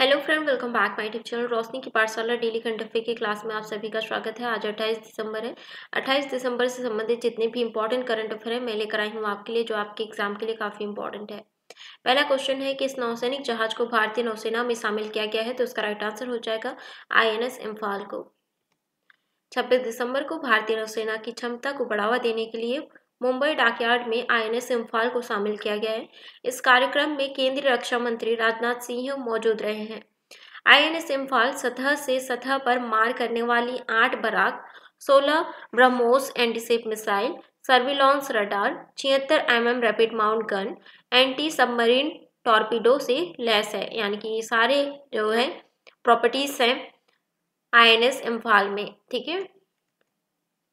hello friend welcome back my YouTube channel Roshni की Pathshala daily कंटफे की class में आप सभी का स्वागत है आज 28 दिसंबर है 28 दिसंबर से संबंधित जितने भी इंपॉर्टेंट करंट अफेयर है मैं लेकर आई हूँ आपके लिए जो आपके एग्जाम के लिए काफ़ी इंपॉर्टेंट है पहला क्वेश्चन है कि इस नौसैनिक जहाज को भारतीय नौसेना में शामिल किया गया है तो उसका राइट आंसर हो जाएगा आई इम्फाल को छब्बीस दिसंबर को भारतीय नौसेना की क्षमता को बढ़ावा देने के लिए मुंबई डाकयार्ड में आईएनएस इम्फाल को शामिल किया गया है इस कार्यक्रम में केंद्रीय रक्षा मंत्री राजनाथ सिंह मौजूद रहे हैं आईएनएस इम्फाल सतह से सतह पर मार करने वाली आठ Barak 16 BrahMos antiship missile surveillance radar छिहत्तर M M rapid mount gun anti submarine torpedo से लैस है यानी कि ये सारे जो है प्रॉपर्टीज हैं आईएनएस इम्फाल में ठीक है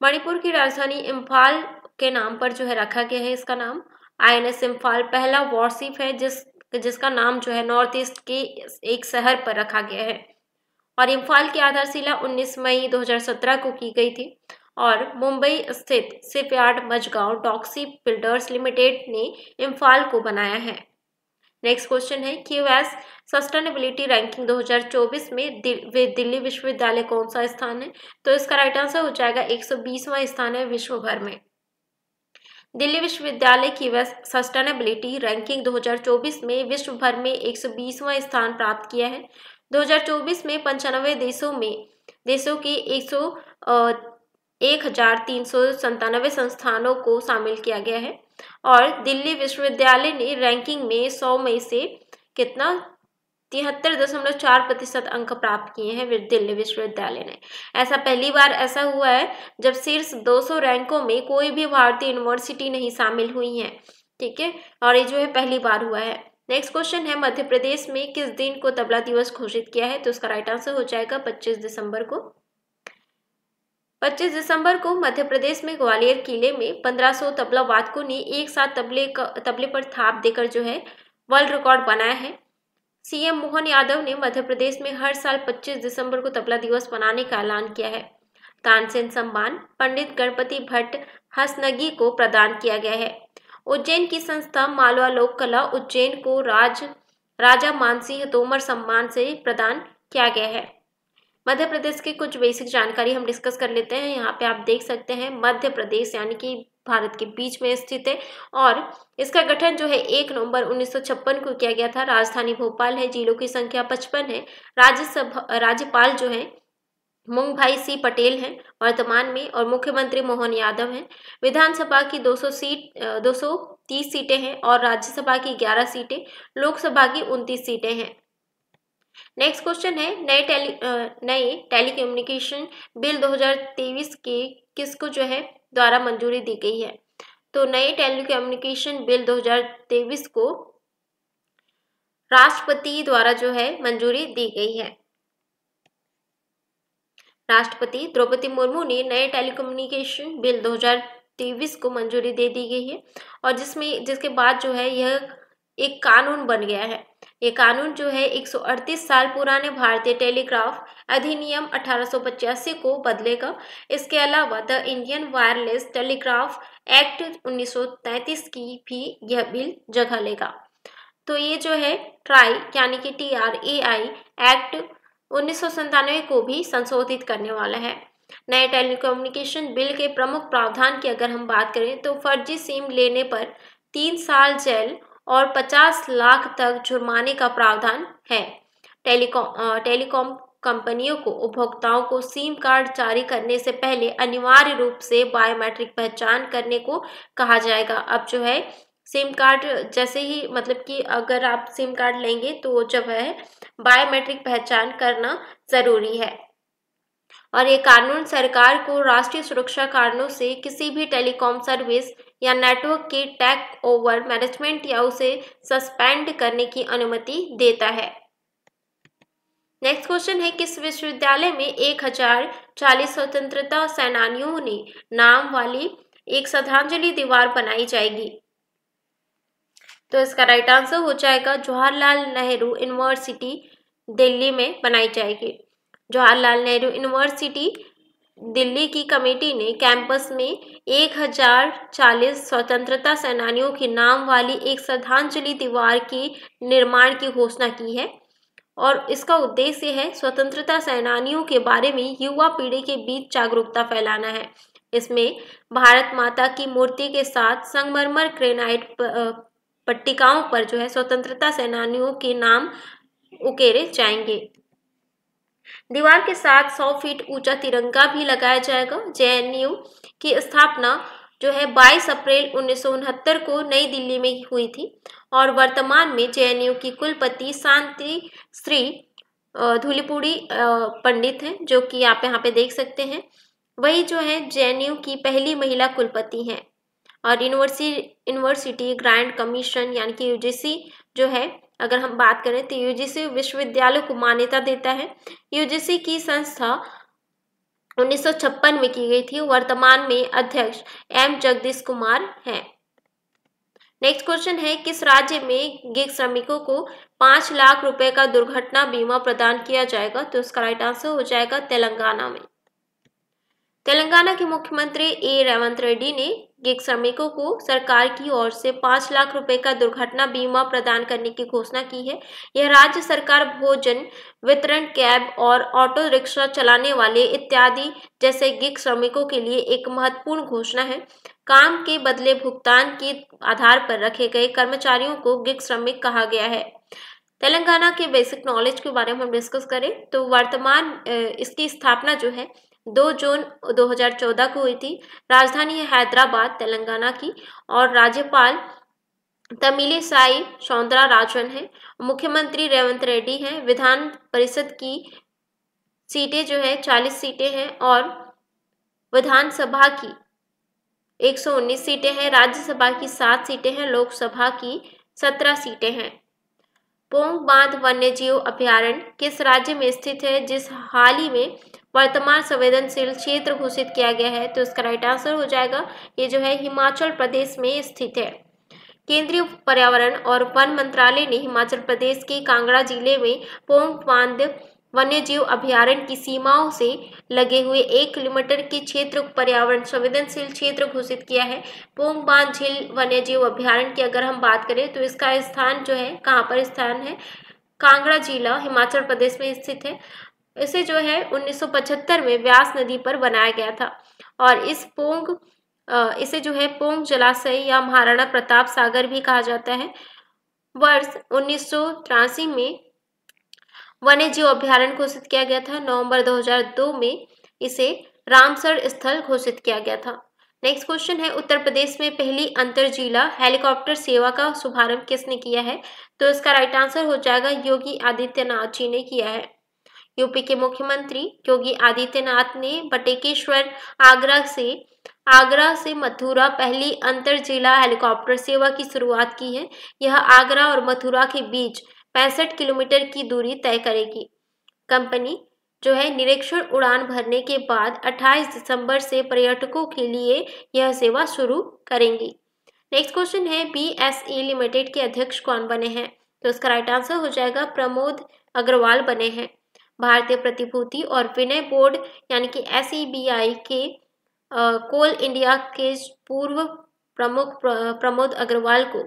मणिपुर की राजधानी इम्फाल के नाम पर जो है रखा गया है इसका नाम आई एन एस इम्फाल पहला वॉरशिप है जिस जिसका नाम जो है नॉर्थ ईस्ट के एक शहर पर रखा गया है और इम्फाल की आधारशिला 19 मई 2017 को की गई थी और मुंबई स्थित सिप यार्ड मजगांव डॉक्सी बिल्डर्स लिमिटेड ने इम्फाल को बनाया है नेक्स्ट क्वेश्चन है क्यू एस सस्टेनेबिलिटी रैंकिंग 2024 में दि, दिल्ली विश्वविद्यालय कौन सा स्थान है तो इसका राइट आंसर हो जाएगा एक स्थान है विश्व भर में दिल्ली विश्वविद्यालय की सस्टेनेबिलिटी रैंकिंग 2024 में विश्व भर में 120वां स्थान प्राप्त किया है 2024 में पंचानवे देशों में देशों के एक सौ एक हजार तीन सौ संतानवे संस्थानों को शामिल किया गया है और दिल्ली विश्वविद्यालय ने रैंकिंग में सौ में से कितना तिहत्तर दशमलव चार प्रतिशत अंक प्राप्त किए हैं दिल्ली विश्वविद्यालय ने ऐसा पहली बार ऐसा हुआ है जब शीर्ष 200 रैंकों में कोई भी भारतीय यूनिवर्सिटी नहीं शामिल हुई है ठीक है और ये जो है पहली बार हुआ है नेक्स्ट क्वेश्चन है मध्य प्रदेश में किस दिन को तबला दिवस घोषित किया है तो उसका राइट आंसर हो जाएगा पच्चीस दिसंबर को 25 दिसंबर को मध्य प्रदेश में ग्वालियर किले में 1500 तबला वादकों ने एक साथ तबले का तबले पर थाप देकर जो है वर्ल्ड रिकॉर्ड बनाया है सीएम मोहन यादव ने मध्य प्रदेश में हर साल 25 दिसंबर को तबला दिवस मनाने का ऐलान किया है तानसेन सम्मान पंडित गणपति भट्ट हसनगी को प्रदान किया गया है उज्जैन की संस्था मालवा लोक कला उज्जैन को राज राजा मानसिंह तोमर सम्मान से प्रदान किया गया है मध्य प्रदेश की कुछ बेसिक जानकारी हम डिस्कस कर लेते हैं यहाँ पे आप देख सकते हैं मध्य प्रदेश यानी कि भारत के बीच में स्थित है और इसका गठन जो है एक नवंबर 1956 को किया गया था राजधानी भोपाल है जिलों की संख्या पचपन है राज्यसभा राज्यपाल जो है मुंग भाई सी पटेल हैं वर्तमान में और मुख्यमंत्री मोहन यादव हैं विधानसभा की 200 सीट 230 सीटें हैं और राज्यसभा की 11 सीटें लोकसभा की 29 सीटें हैं नेक्स्ट क्वेश्चन है नए टेली नए टेलीकम्युनिकेशन बिल 2023 के किसको जो है द्वारा मंजूरी दी गई है तो नए टेलीकम्युनिकेशन बिल 2023 को राष्ट्रपति द्वारा जो है मंजूरी दी गई है राष्ट्रपति द्रौपदी मुर्मू ने नए टेलीकम्युनिकेशन बिल 2023 को मंजूरी दे दी गई है और जिसमें जिसके बाद जो है यह एक कानून बन गया है ये कानून जो है 138 साल पुराने भारतीय टेलीग्राफ अधिनियम अठारह को बदलेगा इसके अलावा the Indian wireless telegraph act 1933 की भी यह बिल जगह लेगा तो ये जो है ट्राई यानी कि T R A I act उन्नीस को भी संशोधित करने वाला है नए टेलीकम्युनिकेशन बिल के प्रमुख प्रावधान की अगर हम बात करें तो फर्जी सिम लेने पर तीन साल जेल और 50 लाख तक जुर्माने का प्रावधान है टेलीकॉम टेलीकॉम कंपनियों को उपभोक्ताओं को सिम कार्ड जारी करने से पहले अनिवार्य रूप से बायोमेट्रिक पहचान करने को कहा जाएगा अब जो है सिम कार्ड जैसे ही मतलब कि अगर आप सिम कार्ड लेंगे तो जब है बायोमेट्रिक पहचान करना ज़रूरी है और ये कानून सरकार को राष्ट्रीय सुरक्षा कारणों से किसी भी टेलीकॉम सर्विस या नेटवर्क के टैक ओवर मैनेजमेंट या उसे सस्पेंड करने की अनुमति देता है नेक्स्ट क्वेश्चन है किस विश्वविद्यालय में एक हजार चालीस स्वतंत्रता सेनानियों ने नाम वाली एक श्रद्धांजलि दीवार बनाई जाएगी तो इसका राइट आंसर हो जाएगा जवाहरलाल नेहरू यूनिवर्सिटी दिल्ली में बनाई जाएगी जवाहरलाल नेहरू यूनिवर्सिटी दिल्ली की कमेटी ने कैंपस में 1040 स्वतंत्रता सेनानियों के नाम वाली एक श्रद्धांजलि दीवार के निर्माण की घोषणा की है और इसका उद्देश्य है स्वतंत्रता सेनानियों के बारे में युवा पीढ़ी के बीच जागरूकता फैलाना है इसमें भारत माता की मूर्ति के साथ संगमरमर ग्रेनाइट पट्टिकाओं पर जो है स्वतंत्रता सेनानियों के नाम उकेरे जाएंगे दीवार के साथ 100 फीट ऊंचा तिरंगा भी लगाया जाएगा जेएनयू की स्थापना जो है 22 अप्रैल उन्नीस को नई दिल्ली में हुई थी और वर्तमान में जेएनयू की कुलपति शांति श्री धूलीपुड़ी पंडित हैं जो कि आप यहाँ पे देख सकते हैं वही जो है जेएनयू की पहली महिला कुलपति हैं और यूनिवर्सिटी यूनिवर्सिटी ग्रांड कमीशन यानी कि यूजीसी जो है अगर हम बात करें तो यूजीसी विश्वविद्यालय को मान्यता देता है यूजीसी की संस्था 1956 में की गई थी वर्तमान में अध्यक्ष एम जगदीश कुमार हैं नेक्स्ट क्वेश्चन है किस राज्य में गिग श्रमिकों को पांच लाख रुपए का दुर्घटना बीमा प्रदान किया जाएगा तो उसका राइट आंसर हो जाएगा तेलंगाना में तेलंगाना के मुख्यमंत्री ए रेवंत रेड्डी ने गिग श्रमिकों को सरकार की ओर से पाँच लाख रुपए का दुर्घटना बीमा प्रदान करने की घोषणा की है यह राज्य सरकार भोजन वितरण कैब और ऑटो रिक्शा चलाने वाले इत्यादि जैसे गिग श्रमिकों के लिए एक महत्वपूर्ण घोषणा है काम के बदले भुगतान के आधार पर रखे गए कर्मचारियों को गिग श्रमिक कहा गया है तेलंगाना के बेसिक नॉलेज के बारे में हम डिस्कस करें तो वर्तमान इसकी स्थापना जो है दो जून 2014 को हुई थी राजधानी है हैदराबाद तेलंगाना की और राज्यपाल तमिली साई सौंदरा राजन है मुख्यमंत्री रेवंत रेड्डी हैं विधान परिषद की सीटें जो है 40 सीटें हैं और विधानसभा की 119 सीटें हैं राज्यसभा की सात सीटें हैं लोकसभा की सत्रह सीटें हैं पोंग बांध वन्य जीव अभ्यारण्य किस राज्य में स्थित है जिस हाल ही में वर्तमान संवेदनशील क्षेत्र घोषित किया गया है तो इसका राइट आंसर हो जाएगा ये जो है हिमाचल प्रदेश में स्थित है केंद्रीय पर्यावरण और वन मंत्रालय ने हिमाचल प्रदेश के कांगड़ा जिले में पोंग बांध वन्य जीव अभ्यारण्य की सीमाओं से लगे हुए एक किलोमीटर के क्षेत्र को पर्यावरण संवेदनशील क्षेत्र घोषित किया है पोंग बांध झील वन्य जीव अभ्यारण्य की अगर हम बात करें तो इसका स्थान जो है कहाँ पर स्थान है कांगड़ा जिला हिमाचल प्रदेश में स्थित है इसे जो है 1975 में व्यास नदी पर बनाया गया था और इस पोंग इसे जो है पोंग जलाशय या महाराणा प्रताप सागर भी कहा जाता है वर्ष उन्नीस में वन्य जीव अभ्यारण घोषित किया गया था नवंबर 2002 में इसे रामसर स्थल घोषित किया गया था नेक्स्ट क्वेश्चन है उत्तर प्रदेश में पहली अंतर जिला हेलीकॉप्टर सेवा का शुभारंभ किसने किया है तो इसका राइट आंसर हो जाएगा योगी आदित्यनाथ जी ने किया है यूपी के मुख्यमंत्री योगी आदित्यनाथ ने बटेकेश्वर आगरा से आगरा से मथुरा पहली अंतर जिला हेलीकॉप्टर सेवा की शुरुआत की है यह आगरा और मथुरा के बीच पैंसठ किलोमीटर की दूरी तय करेगी कंपनी जो है निरीक्षण उड़ान भरने के बाद 28 दिसंबर से पर्यटकों के लिए यह सेवा शुरू करेंगी नेक्स्ट क्वेश्चन है बी एस ई लिमिटेड के अध्यक्ष कौन बने हैं तो इसका राइट आंसर हो जाएगा प्रमोद अग्रवाल बने हैं भारतीय प्रतिभूति और विनय बोर्ड यानी कि एस e के कोल इंडिया के पूर्व प्रमुख प्रमोद अग्रवाल को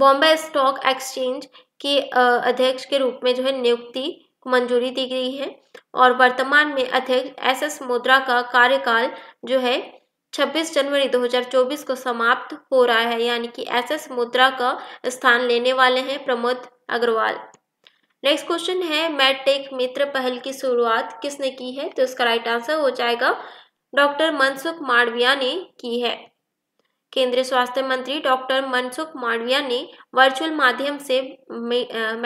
बॉम्बे स्टॉक एक्सचेंज के अध्यक्ष के रूप में जो है नियुक्ति मंजूरी दी गई है और वर्तमान में अध्यक्ष एस एस मुद्रा का कार्यकाल जो है 26 जनवरी 2024 को समाप्त हो रहा है यानी कि एस एस मुद्रा का स्थान लेने वाले हैं प्रमोद अग्रवाल नेक्स्ट क्वेश्चन है मैटेक मित्र पहल की शुरुआत किसने की है तो इसका राइट आंसर हो जाएगा डॉक्टर मनसुख मांडविया ने की है केंद्रीय स्वास्थ्य मंत्री डॉक्टर मनसुख मांडविया ने वर्चुअल माध्यम से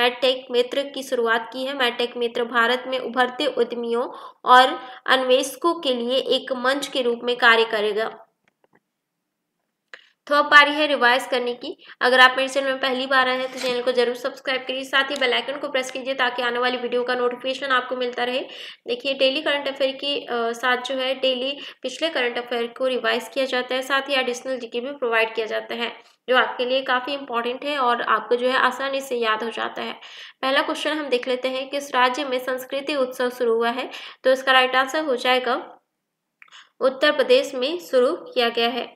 मैटेक मित्र की शुरुआत की है मैटेक मित्र भारत में उभरते उद्यमियों और अन्वेषकों के लिए एक मंच के रूप में कार्य करेगा थर्ड पारी है रिवाइज करने की अगर आप मेरे चैनल में पहली बार आए हैं तो चैनल को जरूर सब्सक्राइब करिए साथ ही बेल आइकन को प्रेस कीजिए ताकि आने वाली वीडियो का नोटिफिकेशन आपको मिलता रहे देखिए डेली करंट अफेयर के साथ जो है डेली पिछले करंट अफेयर को रिवाइज किया जाता है साथ ही एडिशनल जीके भी प्रोवाइड किया जाता है जो आपके लिए काफ़ी इंपॉर्टेंट है और आपको जो है आसानी से याद हो जाता है पहला क्वेश्चन हम देख लेते हैं किस राज्य में संस्कृति उत्सव शुरू हुआ है तो इसका राइट आंसर हो जाएगा उत्तर प्रदेश में शुरू किया गया है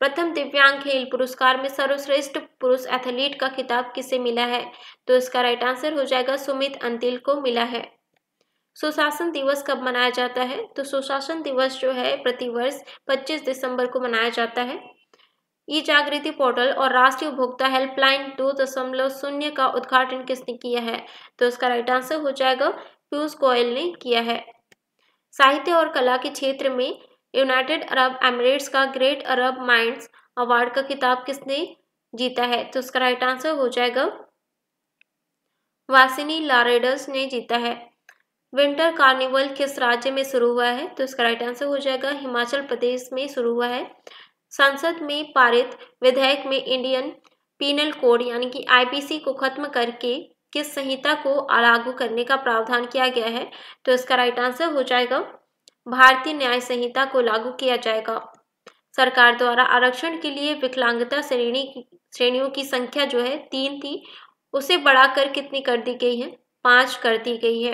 प्रथम दिव्यांग खेल पुरस्कार में सर्वश्रेष्ठ पुरुष एथलीट का खिताब किसे मिला है तो इसका राइट आंसर हो जाएगा सुमित अंतिल को मिला है सुशासन दिवस कब मनाया जाता है तो सुशासन दिवस जो है प्रतिवर्ष 25 दिसंबर को मनाया जाता है ई जागृति पोर्टल और राष्ट्रीय उपभोक्ता हेल्पलाइन दो दशमलव शून्य का उद्घाटन किसने किया है तो इसका राइट आंसर हो जाएगा पीयूष गोयल ने किया है साहित्य और कला के क्षेत्र में यूनाइटेड अरब एमिरेट्स का ग्रेट अरब माइंड्स अवार्ड का किताब किसने जीता है तो उसका राइट आंसर हो जाएगा वासिनी लारेडस ने जीता है विंटर कार्निवल किस राज्य में शुरू हुआ है तो इसका राइट आंसर हो जाएगा हिमाचल प्रदेश में शुरू हुआ है संसद में पारित विधेयक में इंडियन पीनल कोड यानी कि आईपीसी को खत्म करके किस संहिता को लागू करने का प्रावधान किया गया है तो इसका राइट आंसर हो जाएगा भारतीय न्याय संहिता को लागू किया जाएगा सरकार द्वारा आरक्षण के लिए विकलांगता श्रेणी श्रेणियों की संख्या जो है तीन थी उसे बढ़ाकर कितनी कर दी गई है पांच कर दी गई है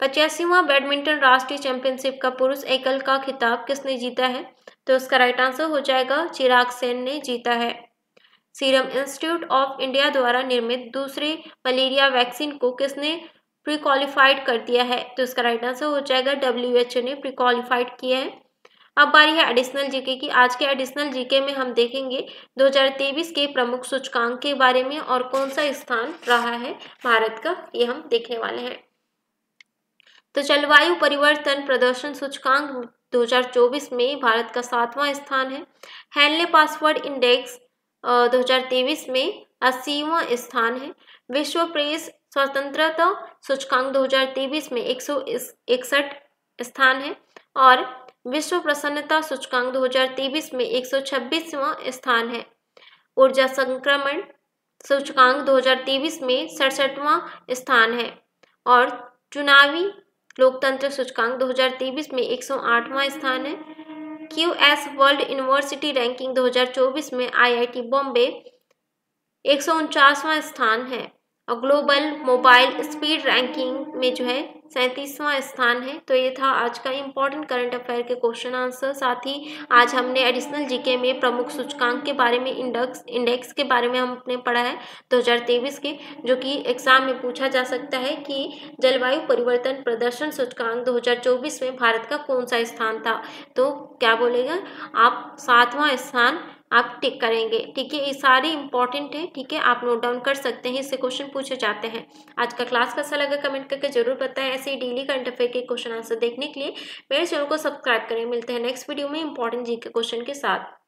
पचासीवा बैडमिंटन राष्ट्रीय चैंपियनशिप का पुरुष एकल का खिताब किसने जीता है तो उसका राइट आंसर हो जाएगा चिराग सेन ने जीता है सीरम इंस्टीट्यूट ऑफ इंडिया द्वारा निर्मित दूसरे मलेरिया वैक्सीन को किसने प्री क्वालिफाइड कर दिया है तो इसका राइट आंसर हो जाएगा डब्ल्यू एच ओ ने प्री क्वालिफाइड किया है अब बारी है एडिशनल जीके की आज के एडिशनल जीके में हम देखेंगे 2023 के प्रमुख सूचकांक के बारे में और कौन सा स्थान रहा है भारत का ये हम देखने वाले हैं तो जलवायु परिवर्तन प्रदर्शन सूचकांक 2024 में भारत का सातवां स्थान है हेनले पासवर्ड इंडेक्स 2023 में अस्सीवा स्थान है विश्व प्रेस स्वतंत्रता सूचकांक 2023 में एक सौ इकसठ स्थान है और विश्व प्रसन्नता सूचकांक 2023 में छब्बीसवा स्थान है ऊर्जा संक्रमण सूचकांक 2023 में सड़सठवा स्थान है और चुनावी लोकतंत्र सूचकांक 2023 में 108वां स्थान है Q S world university ranking 2024 में आईआईटी बॉम्बे एक स्थान है और ग्लोबल मोबाइल स्पीड रैंकिंग में जो है सैंतीसवां स्थान है तो ये था आज का इम्पोर्टेंट करंट अफेयर के क्वेश्चन आंसर साथ ही आज हमने एडिशनल जीके में प्रमुख सूचकांक के बारे में इंडेक्स इंडेक्स के बारे में हमने पढ़ा है 2023 के जो कि एग्जाम में पूछा जा सकता है कि जलवायु परिवर्तन प्रदर्शन सूचकांक 2024 में भारत का कौन सा स्थान था तो क्या बोलेगा आप सातवां स्थान आप टिक करेंगे ठीक है ये सारे इंपॉर्टेंट है ठीक है आप नोट डाउन कर सकते हैं इससे क्वेश्चन पूछे जाते हैं आज का क्लास कैसा लगा कमेंट करके जरूर बताएं ऐसे ही डेली करंट अफेयर के क्वेश्चन आंसर देखने के लिए मेरे चैनल को सब्सक्राइब करें मिलते हैं नेक्स्ट वीडियो में इंपॉर्टेंट जी के क्वेश्चन के साथ